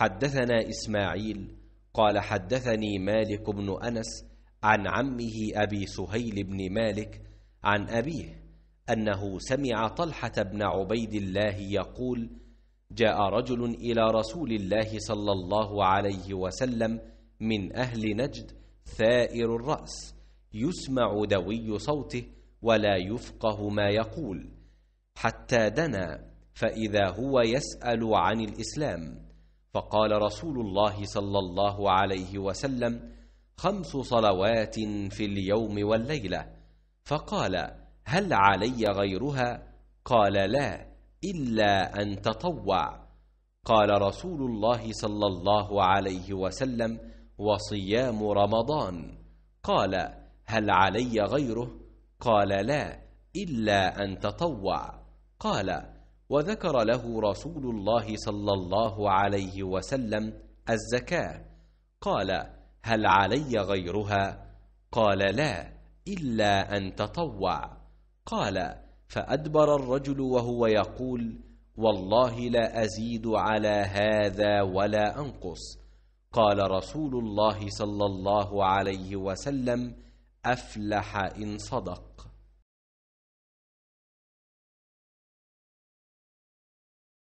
حدثنا إسماعيل قال حدثني مالك بن أنس عن عمه أبي سهيل بن مالك عن أبيه أنه سمع طلحة بن عبيد الله يقول جاء رجل إلى رسول الله صلى الله عليه وسلم من أهل نجد ثائر الرأس يسمع دوي صوته ولا يفقه ما يقول حتى دنا فإذا هو يسأل عن الإسلام فقال رسول الله صلى الله عليه وسلم خمس صلوات في اليوم والليله فقال هل علي غيرها قال لا الا ان تطوع قال رسول الله صلى الله عليه وسلم وصيام رمضان قال هل علي غيره قال لا الا ان تطوع قال وذكر له رسول الله صلى الله عليه وسلم الزكاة قال هل علي غيرها قال لا إلا أن تطوع قال فأدبر الرجل وهو يقول والله لا أزيد على هذا ولا أنقص قال رسول الله صلى الله عليه وسلم أفلح إن صدق